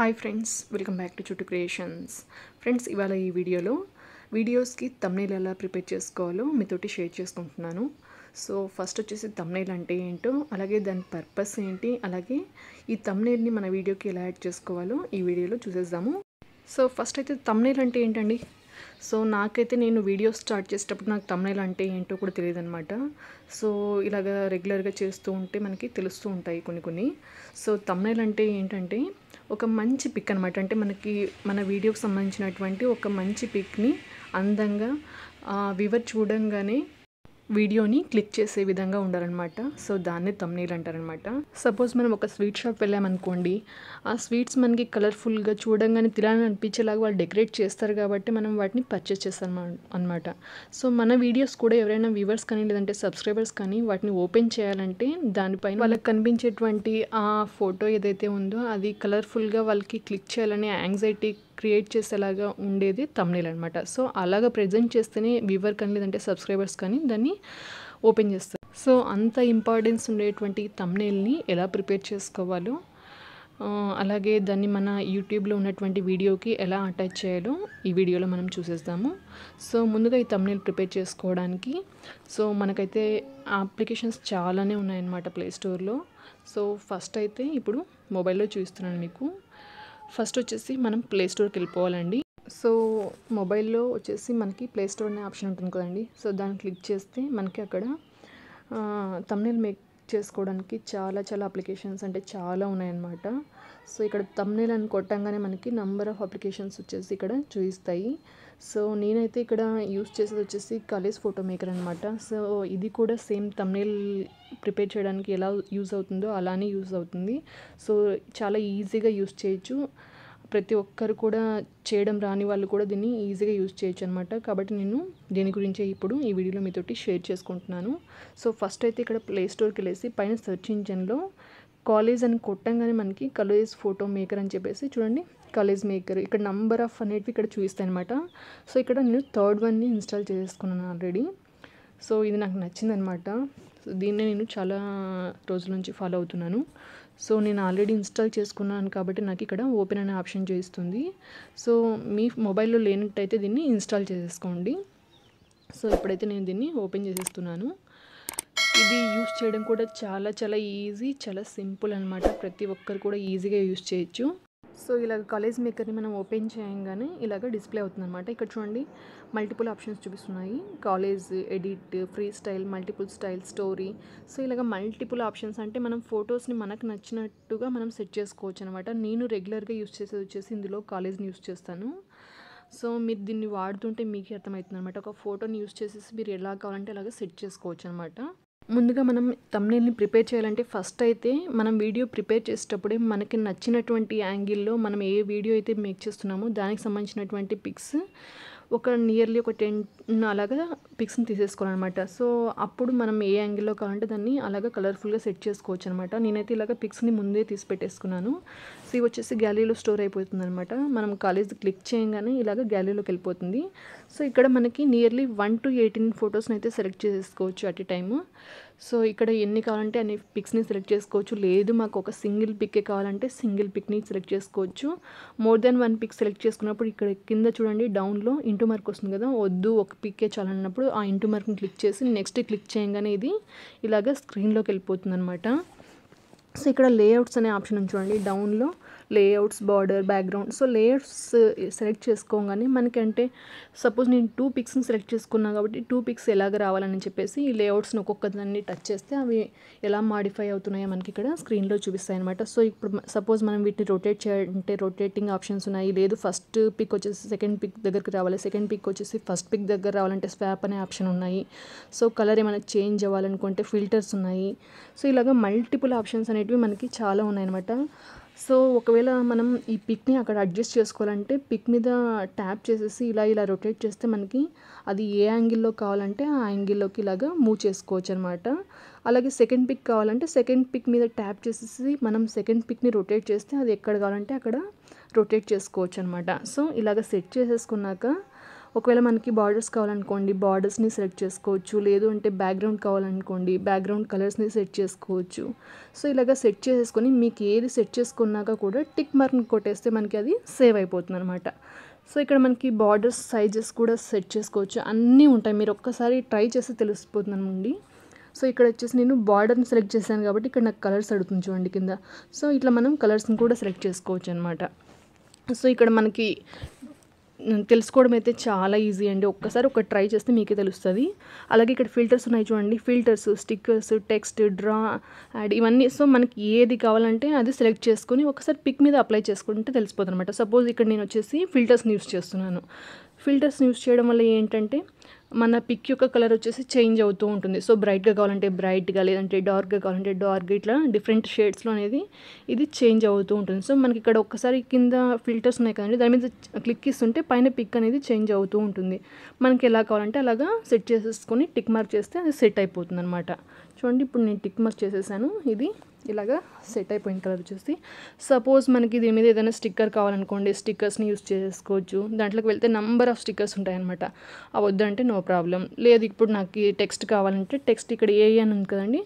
hi friends welcome back to Chuttu creations friends ఇవాళ ఈ వీడియోలో వీడియోస్కి తమ్నైల్ ఎలా ప్రిపేర్ చేసుకోవాలో మీతోటి షేర్ చేసుకుంటున్నాను సో ఫస్ట్ వచ్చేసి తమ్నైల్ అంటే ఏంటో అలాగే దాని పర్పస్ ఏంటి అలాగే ఈ తమ్నైల్ని మన వీడియోకి ఎలా యాడ్ చేసుకోవాలో ఈ వీడియోలో చూసేద్దాము సో ఫస్ట్ అయితే తమ్నైల్ అంటే ఏంటండి సో నాకైతే నేను వీడియో స్టార్ట్ చేసేటప్పుడు నాకు తమ్నైల్ అంటే ఏంటో కూడా తెలియదు అనమాట సో ఇలాగ రెగ్యులర్గా చేస్తూ ఉంటే మనకి తెలుస్తూ ఉంటాయి కొన్ని కొన్ని సో తమ్నైల్ అంటే ఏంటంటే ఒక మంచి పిక్ అనమాట అంటే మనకి మన వీడియోకి సంబంధించినటువంటి ఒక మంచి పిక్ని అందంగా వివర్ చూడంగానే వీడియోని క్లిక్ చేసే విధంగా ఉండాలన్నమాట సో దాన్ని తమ్నీలు అంటారనమాట సపోజ్ మనం ఒక స్వీట్ షాప్ వెళ్ళామనుకోండి ఆ స్వీట్స్ మనకి కలర్ఫుల్గా చూడంగానే తినాలని అనిపించేలాగా వాళ్ళు డెకరేట్ చేస్తారు కాబట్టి మనం వాటిని పర్చేస్ చేస్తాం అనమాట సో మన వీడియోస్ కూడా ఎవరైనా వ్యూవర్స్ కానీ లేదంటే సబ్స్క్రైబర్స్ కానీ వాటిని ఓపెన్ చేయాలంటే దానిపైన వాళ్ళకి కనిపించేటువంటి ఆ ఫోటో ఏదైతే ఉందో అది కలర్ఫుల్గా వాళ్ళకి క్లిక్ చేయాలనే యాంగ్జైటీ క్రియేట్ చేసేలాగా ఉండేది తమ్నేల్ అనమాట సో అలాగ ప్రజెంట్ చేస్తేనే వ్యూవర్ కానీ లేదంటే సబ్స్క్రైబర్స్ కానీ దాన్ని ఓపెన్ చేస్తారు సో అంత ఇంపార్టెన్స్ ఉండేటువంటి తమ్నేల్ని ఎలా ప్రిపేర్ చేసుకోవాలో అలాగే దాన్ని మన యూట్యూబ్లో ఉన్నటువంటి వీడియోకి ఎలా అటాచ్ చేయాలో ఈ వీడియోలో మనం చూసేస్తాము సో ముందుగా ఈ తమ్నేల్ ప్రిపేర్ చేసుకోవడానికి సో మనకైతే అప్లికేషన్స్ చాలానే ఉన్నాయన్నమాట ప్లేస్టోర్లో సో ఫస్ట్ అయితే ఇప్పుడు మొబైల్లో చూస్తున్నాను మీకు ఫస్ట్ వచ్చేసి మనం ప్లే స్టోర్కి వెళ్ళిపోవాలండి సో మొబైల్లో వచ్చేసి మనకి ప్లే స్టోర్ అనే ఆప్షన్ ఉంటుంది కదండి సో దాన్ని క్లిక్ చేస్తే మనకి అక్కడ తమ్నేల్ మేక్ చేసుకోవడానికి చాలా చాలా అప్లికేషన్స్ అంటే చాలా ఉన్నాయన్నమాట సో ఇక్కడ తమ్నేల్ అని కొట్టంగానే మనకి నంబర్ ఆఫ్ అప్లికేషన్స్ వచ్చేసి ఇక్కడ చూపిస్తాయి సో నేనైతే ఇక్కడ యూస్ చేసేది వచ్చేసి కలేజ్ ఫోటో మేకర్ అనమాట సో ఇది కూడా సేమ్ తమ్నేల్ ప్రిపేర్ చేయడానికి ఎలా యూజ్ అవుతుందో అలానే యూజ్ అవుతుంది సో చాలా ఈజీగా యూస్ చేయొచ్చు ప్రతి ఒక్కరు కూడా చేయడం రాని వాళ్ళు కూడా దీన్ని ఈజీగా యూజ్ చేయొచ్చు అనమాట కాబట్టి నేను దీని గురించే ఇప్పుడు ఈ వీడియోలో మీతోటి షేర్ చేసుకుంటున్నాను సో ఫస్ట్ అయితే ఇక్కడ ప్లే స్టోర్కి వెళ్ళేసి పైన సెర్చ్ ఇంజన్లో కాలేజ్ అని కొట్టంగానే మనకి కాలేజ్ ఫోటో మేకర్ అని చెప్పేసి చూడండి కాలేజ్ మేకర్ ఇక్కడ నంబర్ ఆఫ్ అనేటివి ఇక్కడ చూపిస్తాయి అనమాట సో ఇక్కడ నేను థర్డ్ వన్ని ఇన్స్టాల్ చేసుకున్నాను ఆల్రెడీ సో ఇది నాకు నచ్చిందనమాట సో దీన్నే నేను చాలా రోజుల నుంచి ఫాలో అవుతున్నాను సో నేను ఆల్రెడీ ఇన్స్టాల్ చేసుకున్నాను కాబట్టి నాకు ఇక్కడ ఓపెన్ అనే ఆప్షన్ చేస్తుంది సో మీ మొబైల్లో లేనట్టయితే దీన్ని ఇన్స్టాల్ చేసేసుకోండి సో ఇప్పుడైతే నేను దీన్ని ఓపెన్ చేసేస్తున్నాను ఇది యూస్ చేయడం కూడా చాలా చాలా ఈజీ చాలా సింపుల్ అనమాట ప్రతి ఒక్కరు కూడా ఈజీగా యూస్ చేయొచ్చు సో ఇలాగ కాలేజ్ మేకర్ని మనం ఓపెన్ చేయంగానే ఇలాగ డిస్ప్లే అవుతుంది అనమాట ఇక్కడ చూడండి మల్టిపుల్ ఆప్షన్స్ చూపిస్తున్నాయి collage edit free style multiple style story so ఇలాగ మల్టిపుల్ ఆప్షన్స్ అంటే మనం ఫొటోస్ని మనకు నచ్చినట్టుగా మనం సెట్ చేసుకోవచ్చు అనమాట నేను రెగ్యులర్గా యూస్ చేసేది వచ్చేసి ఇందులో కాలేజ్ని యూస్ చేస్తాను సో మీరు దీన్ని వాడుతుంటే మీకు అర్థమవుతుంది అనమాట ఒక ఫోటోని యూస్ చేసేసి మీరు ఎలా కావాలంటే అలాగ సెట్ చేసుకోవచ్చు అనమాట ముందుగా మనం తమ్నేల్ని ప్రిపేర్ చేయాలంటే ఫస్ట్ అయితే మనం వీడియో ప్రిపేర్ చేసేటప్పుడే మనకి నచ్చినటువంటి యాంగిల్లో మనం ఏ వీడియో అయితే మేక్ చేస్తున్నామో దానికి సంబంధించినటువంటి పిక్స్ ఒక నియర్లీ ఒక టెన్ అలాగా పిక్స్ని తీసేసుకోవాలన్నమాట సో అప్పుడు మనం ఏ యాంగిల్లో కావాలంటే దాన్ని అలాగా కలర్ఫుల్గా సెట్ చేసుకోవచ్చు అనమాట నేనైతే ఇలాగ పిక్స్ని ముందే తీసి పెట్టేసుకున్నాను సో ఇవి వచ్చేసి గ్యాలరీలో స్టోర్ అయిపోతుంది అనమాట మనం కాలేజ్ క్లిక్ చేయగానే ఇలాగ గ్యాలరీలోకి వెళ్ళిపోతుంది సో ఇక్కడ మనకి నియర్లీ వన్ టు ఎయిటీన్ ఫొటోస్ని అయితే సెలెక్ట్ చేసుకోవచ్చు అట్ ఏ టైము సో ఇక్కడ ఎన్ని కావాలంటే అన్ని పిక్స్ని సెలెక్ట్ చేసుకోవచ్చు లేదు మాకు ఒక సింగిల్ పిక్కే కావాలంటే సింగిల్ పిక్ని సెలెక్ట్ చేసుకోవచ్చు more than one pick select చేసుకున్నప్పుడు ఇక్కడ కింద చూడండి డౌన్లో ఇంటూ మార్క్ వస్తుంది కదా వద్దు ఒక పిక్కే చాలన్నప్పుడు ఆ ఇంటూ మార్క్ని క్లిక్ చేసి నెక్స్ట్ క్లిక్ చేయగానే ఇది ఇలాగ స్క్రీన్లోకి వెళ్ళిపోతుంది అనమాట సో ఇక్కడ లేఅవుట్స్ అనే ఆప్షన్ చూడండి డౌన్లో layouts border background so layouts select చేసుకోగానే మనకంటే సపోజ్ నేను టూ పిక్స్ని సెలెక్ట్ చేసుకున్నాను కాబట్టి టూ పిక్స్ ఎలాగ రావాలని చెప్పేసి ఈ లేఅవుట్స్ని ఒక్కొక్క దాన్ని టచ్ చేస్తే అవి ఎలా మాడిఫై అవుతున్నాయో మనకి ఇక్కడ స్క్రీన్లో చూపిస్తాయి అనమాట సో ఇప్పుడు సపోజ్ మనం వీటిని రొటేట్ చేయాలంటే రొటేటింగ్ ఆప్షన్స్ ఉన్నాయి లేదు ఫస్ట్ పిక్ వచ్చేసి సెకండ్ పిక్ దగ్గరికి రావాలి సెకండ్ పిక్ వచ్చేసి ఫస్ట్ పిక్ దగ్గర రావాలంటే స్వాప్ అనే ఆప్షన్ ఉన్నాయి సో కలర్ ఏమైనా చేంజ్ అవ్వాలనుకుంటే ఫిల్టర్స్ ఉన్నాయి సో ఇలాగ మల్టిపుల్ ఆప్షన్స్ అనేటివి మనకి చాలా ఉన్నాయన్నమాట సో ఒకవేళ మనం ఈ పిక్ని అక్కడ అడ్జస్ట్ చేసుకోవాలంటే పిక్ మీద ట్యాప్ చేసేసి ఇలా ఇలా రొటేట్ చేస్తే మనకి అది ఏ యాంగిల్లో కావాలంటే ఆ యాంగిల్లోకి ఇలాగా మూవ్ చేసుకోవచ్చు అనమాట అలాగే సెకండ్ పిక్ కావాలంటే సెకండ్ పిక్ మీద ట్యాప్ చేసేసి మనం సెకండ్ పిక్ని రొటేట్ చేస్తే అది ఎక్కడ కావాలంటే అక్కడ రొటేట్ చేసుకోవచ్చు అనమాట సో ఇలాగ సెట్ చేసేసుకున్నాక ఒకవేళ మనకి బార్డర్స్ కావాలనుకోండి బార్డర్స్ని సెలెక్ట్ చేసుకోవచ్చు లేదు అంటే బ్యాక్గ్రౌండ్ కావాలనుకోండి బ్యాక్గ్రౌండ్ కలర్స్ని సెట్ చేసుకోవచ్చు సో ఇలాగ సెట్ చేసేసుకొని మీకు ఏది సెట్ చేసుకున్నాక కూడా టిక్ మార్క్ కొట్టేస్తే మనకి అది సేవ్ అయిపోతుంది అనమాట సో ఇక్కడ మనకి బార్డర్స్ సైజెస్ కూడా సెట్ చేసుకోవచ్చు అన్నీ ఉంటాయి మీరు ఒక్కసారి ట్రై చేస్తే తెలిసిపోతుందండి సో ఇక్కడ వచ్చేసి నేను బార్డర్ని సెలెక్ట్ చేశాను కాబట్టి ఇక్కడ నాకు కలర్స్ అడుగుతుంది చూడండి కింద సో ఇట్లా మనం కలర్స్ని కూడా సెలెక్ట్ చేసుకోవచ్చు అనమాట సో ఇక్కడ మనకి తెలుసుకోవడం అయితే చాలా ఈజీ అండి ఒక్కసారి ఒక ట్రై చేస్తే మీకే తెలుస్తుంది అలాగే ఇక్కడ ఫిల్టర్స్ ఉన్నాయి చూడండి filters stickers text draw add ఇవన్నీ సో మనకి ఏది కావాలంటే అది సెలెక్ట్ చేసుకుని ఒకసారి పిక్ మీద అప్లై చేసుకుంటే తెలిసిపోతుంది అనమాట సపోజ్ ఇక్కడ నేను వచ్చేసి ఫిల్టర్స్ని యూస్ చేస్తున్నాను ఫిల్టర్స్ని యూస్ చేయడం వల్ల ఏంటంటే మన పిక్ యొక్క కలర్ వచ్చేసి చేంజ్ అవుతూ ఉంటుంది సో బ్రైట్గా కావాలంటే బ్రైట్గా లేదంటే డార్క్గా కావాలంటే డార్క్ ఇట్లా డిఫరెంట్ షేడ్స్లో అనేది ఇది చేంజ్ అవుతూ ఉంటుంది సో మనకి ఇక్కడ ఒక్కసారి కింద ఫిల్టర్స్ ఉన్నాయి కదండి దాని మీద క్లిక్ ఇస్తుంటే పైన పిక్ అనేది చేంజ్ అవుతూ ఉంటుంది మనకి ఎలా కావాలంటే అలాగా సెట్ చేసేసుకొని టిక్ మార్క్ చేస్తే అది సెట్ అయిపోతుంది అనమాట చూడండి ఇప్పుడు నేను టిక్ మార్క్ చేసేసాను ఇది ఇలాగా సెట్ అయిపోయిన కలర్ చూసి సపోజ్ మనకి దీని మీద ఏదైనా స్టిక్కర్ కావాలనుకోండి స్టిక్కర్స్ని యూజ్ చేసుకోవచ్చు దాంట్లోకి వెళ్తే నంబర్ ఆఫ్ స్టిక్కర్స్ ఉంటాయన్నమాట అవద్దంటే నో ప్రాబ్లం లేదు ఇప్పుడు నాకు టెక్స్ట్ కావాలంటే టెక్స్ట్ ఇక్కడ ఏ అని కదండి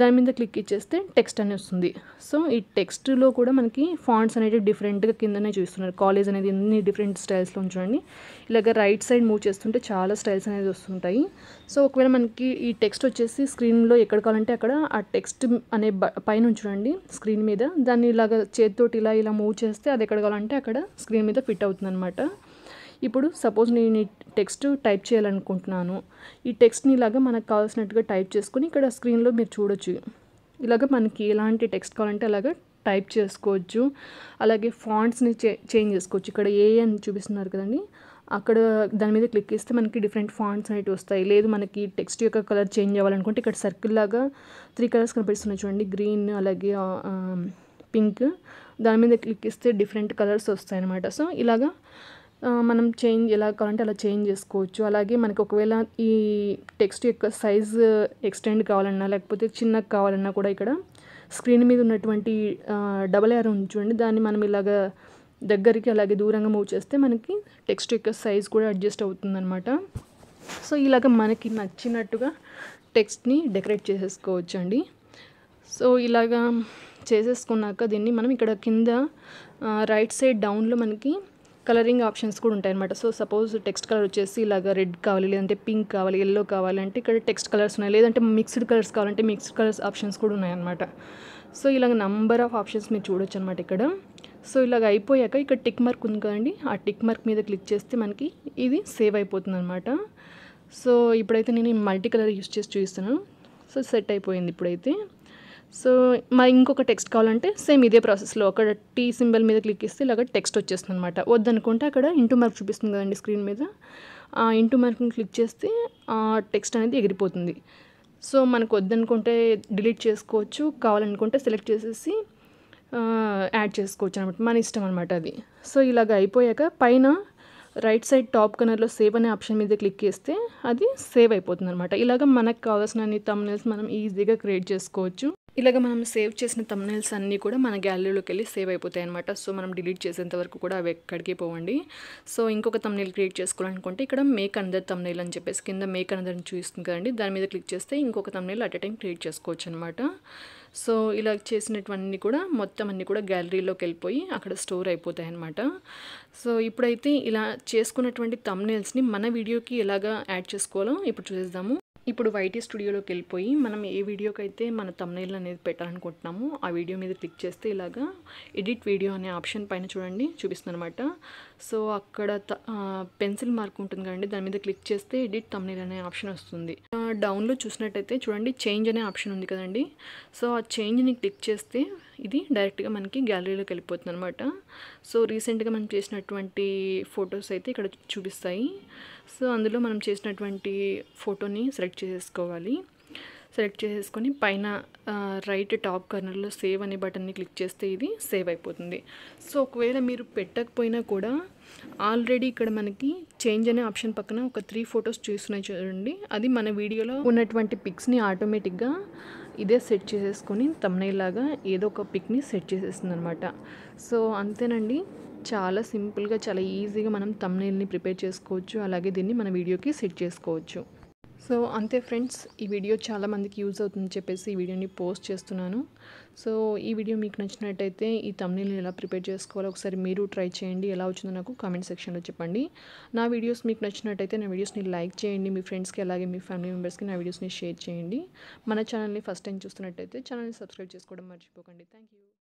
దాని మీద క్లిక్ ఇచ్చేస్తే టెక్స్ట్ అని వస్తుంది సో ఈ టెక్స్ట్లో కూడా మనకి ఫాంట్స్ అనేవి డిఫరెంట్గా కిందనే చూస్తున్నారు కాలేజ్ అనేది ఎన్ని డిఫరెంట్ స్టైల్స్లో ఉంచండి ఇలాగ రైట్ సైడ్ మూవ్ చేస్తుంటే చాలా స్టైల్స్ అనేది వస్తుంటాయి సో ఒకవేళ మనకి ఈ టెక్స్ట్ వచ్చేసి స్క్రీన్లో ఎక్కడ కావాలంటే అక్కడ ఆ టెక్స్ట్ అనే పైన ఉంచుడండి స్క్రీన్ మీద దాన్ని ఇలాగ చేతితోటి ఇలా ఇలా మూవ్ చేస్తే అది ఎక్కడ కావాలంటే అక్కడ స్క్రీన్ మీద ఫిట్ అవుతుందన్నమాట ఇప్పుడు సపోజ్ నేను ఈ టెక్స్ట్ టైప్ చేయాలనుకుంటున్నాను ఈ టెక్స్ట్ని ఇలాగ మనకు కావాల్సినట్టుగా టైప్ చేసుకుని ఇక్కడ స్క్రీన్లో మీరు చూడొచ్చు ఇలాగ మనకి ఎలాంటి టెక్స్ట్ కావాలంటే అలాగ టైప్ చేసుకోవచ్చు అలాగే ఫాంట్స్ని చే చేంజ్ చేసుకోవచ్చు ఇక్కడ ఏ అని చూపిస్తున్నారు కదండి అక్కడ దాని మీద క్లిక్ చేస్తే మనకి డిఫరెంట్ ఫాంట్స్ అనేవి వస్తాయి లేదు మనకి టెక్స్ట్ యొక్క కలర్ చేంజ్ అవ్వాలనుకుంటే ఇక్కడ సర్కిల్ లాగా త్రీ కలర్స్ కనిపిస్తున్నాయి చూడండి గ్రీన్ అలాగే పింక్ దాని మీద క్లిక్ ఇస్తే డిఫరెంట్ కలర్స్ వస్తాయి అనమాట సో ఇలాగా మనం చేంజ్ ఎలా కావాలంటే అలా చేంజ్ చేసుకోవచ్చు అలాగే మనకు ఒకవేళ ఈ టెక్స్ట్ యొక్క సైజ్ ఎక్స్టెండ్ కావాలన్నా లేకపోతే చిన్నగా కావాలన్నా కూడా ఇక్కడ స్క్రీన్ మీద ఉన్నటువంటి డబల్ యార్ ఉంచండి దాన్ని మనం ఇలాగ దగ్గరికి అలాగే దూరంగా మూవ్ చేస్తే మనకి టెక్స్ట్ యొక్క సైజ్ కూడా అడ్జస్ట్ అవుతుందన్నమాట సో ఇలాగ మనకి నచ్చినట్టుగా టెక్స్ట్ని డెకరేట్ చేసేసుకోవచ్చు అండి సో ఇలాగా చేసేసుకున్నాక దీన్ని మనం ఇక్కడ కింద రైట్ సైడ్ డౌన్లో మనకి కలరింగ్ ఆప్షన్స్ కూడా అనమాట సో సపోజ్ టెక్స్ట్ కలర్ వచ్చేసి ఇలాగ రెడ్ కావాలి లేదంటే పింక్ కావాలి ఎల్లో కావాలి అంటే ఇక్కడ టెక్స్ట్ కలర్స్ ఉన్నాయి లేదంటే మిక్స్డ్ కలర్స్ కావాలంటే మిక్స్డ్ కలర్స్ ఆప్షన్స్ కూడా ఉన్నాయన్నమాట సో ఇలాగ నంబర్ ఆఫ్ ఆప్షన్స్ మీరు చూడొచ్చు అనమాట ఇక్కడ సో ఇలాగ అయిపోయాక ఇక్కడ టిక్ మార్క్ ఉంది కదండి ఆ టిక్ మార్క్ మీద క్లిక్ చేస్తే మనకి ఇది సేవ్ అయిపోతుంది అనమాట సో ఇప్పుడైతే నేను మల్టీ కలర్ యూస్ చేసి చూపిస్తున్నాను సో సెట్ అయిపోయింది ఇప్పుడైతే సో మరి ఇంకొక టెక్స్ట్ కావాలంటే సేమ్ ఇదే ప్రాసెస్లో అక్కడ టీ సింబల్ మీద క్లిక్ ఇస్తే ఇలాగ టెక్స్ట్ వచ్చేస్తుంది అనమాట వద్దనుకుంటే అక్కడ ఇంటూ మార్క్ చూపిస్తుంది కదండి స్క్రీన్ మీద ఆ ఇంటూ మార్క్ని క్లిక్ చేస్తే ఆ టెక్స్ట్ అనేది ఎగిరిపోతుంది సో మనకు వద్దనుకుంటే డిలీట్ చేసుకోవచ్చు కావాలనుకుంటే సెలెక్ట్ చేసేసి యాడ్ చేసుకోవచ్చు అనమాట మన ఇష్టం అనమాట అది సో ఇలాగ అయిపోయాక పైన రైట్ సైడ్ టాప్ కనర్లో సేవ్ అనే ఆప్షన్ మీద క్లిక్ చేస్తే అది సేవ్ అయిపోతుంది అనమాట ఇలాగ మనకు కావాల్సిన అన్ని తమ్నెల్స్ మనం ఈజీగా క్రియేట్ చేసుకోవచ్చు ఇలాగ మనం సేవ్ చేసిన తమ్నైల్స్ అన్నీ కూడా మన గ్యాలరీలోకి వెళ్ళి సేవ్ అయిపోతాయి అనమాట సో మనం డిలీట్ చేసేంత వరకు కూడా అవి ఎక్కడికి పోవండి సో ఇంకొక తమ్నైల్ క్రియేట్ చేసుకోవాలనుకుంటే ఇక్కడ మేక్ అనదర్ తమ్నైల్ అని చెప్పేసి కింద మేక్ అందర్ని చూస్తుంది కదండి దాని మీద క్లిక్ చేస్తే ఇంకొక thumbnail at a time create చేసుకోవచ్చు అనమాట సో ఇలా చేసినటువన్నీ కూడా మొత్తం అన్నీ కూడా గ్యాలరీలోకి వెళ్ళిపోయి అక్కడ స్టోర్ అయిపోతాయి అనమాట సో ఇప్పుడైతే ఇలా చేసుకున్నటువంటి తమ్నైల్స్ని మన వీడియోకి ఎలాగా యాడ్ చేసుకోవాలో ఇప్పుడు చూసేద్దాము ఇప్పుడు వైటీ స్టూడియోలోకి వెళ్ళిపోయి మనం ఏ వీడియోకైతే మన తమ్నైల్ అనేది పెట్టాలనుకుంటున్నామో ఆ వీడియో మీద క్లిక్ చేస్తే ఇలాగా ఎడిట్ వీడియో అనే ఆప్షన్ పైన చూడండి చూపిస్తుంది అనమాట సో అక్కడ పెన్సిల్ మార్క్ ఉంటుంది కదండి దాని మీద క్లిక్ చేస్తే ఎడిట్ తమ్మిర్ అనే ఆప్షన్ వస్తుంది డౌన్లో చూసినట్టయితే చూడండి చేంజ్ అనే ఆప్షన్ ఉంది కదండి సో ఆ చేంజ్ని క్లిక్ చేస్తే ఇది డైరెక్ట్గా మనకి గ్యాలరీలోకి వెళ్ళిపోతుంది అనమాట సో రీసెంట్గా మనం చేసినటువంటి ఫొటోస్ అయితే ఇక్కడ చూపిస్తాయి సో అందులో మనం చేసినటువంటి ఫోటోని సెలెక్ట్ చేసేసుకోవాలి సెలెక్ట్ చేసేసుకొని పైన రైట్ టాప్ కార్నర్లో సేవ్ అనే బటన్ని క్లిక్ చేస్తే ఇది సేవ్ అయిపోతుంది సో ఒకవేళ మీరు పెట్టకపోయినా కూడా ఆల్రెడీ ఇక్కడ మనకి చేంజ్ అనే ఆప్షన్ పక్కన ఒక త్రీ ఫొటోస్ చూస్తున్నాయి చూడండి అది మన వీడియోలో ఉన్నటువంటి పిక్స్ని ఆటోమేటిక్గా ఇదే సెట్ చేసేసుకొని తమ్నైలాగా ఏదో ఒక పిక్ని సెట్ చేసేస్తుంది అనమాట సో అంతేనండి చాలా సింపుల్గా చాలా ఈజీగా మనం తమ్నైల్ని ప్రిపేర్ చేసుకోవచ్చు అలాగే దీన్ని మన వీడియోకి సెట్ చేసుకోవచ్చు సో అంతే ఫ్రెండ్స్ ఈ వీడియో చాలామందికి యూజ్ అవుతుందని చెప్పేసి ఈ వీడియోని పోస్ట్ చేస్తున్నాను సో ఈ వీడియో మీకు నచ్చినట్టయితే ఈ తమిళని ఎలా ప్రిపేర్ చేసుకోవాలో ఒకసారి మీరు ట్రై చేయండి ఎలా వచ్చిందో నాకు కామెంట్ సెక్షన్లో చెప్పండి నా వీడియోస్ మీకు నచ్చినట్టయితే నా వీడియోస్ని లైక్ చేయండి మీ ఫ్రెండ్స్కి అలాగే మీ ఫ్యామిలీ మెంబర్స్కి నా వీడియోస్ని షేర్ చేయండి మన ఛానల్ని ఫస్ట్ టైం చూస్తున్నట్టయితే ఛానల్ని సబ్స్క్రైబ్ చేసుకోవడం మర్చిపోకండి థ్యాంక్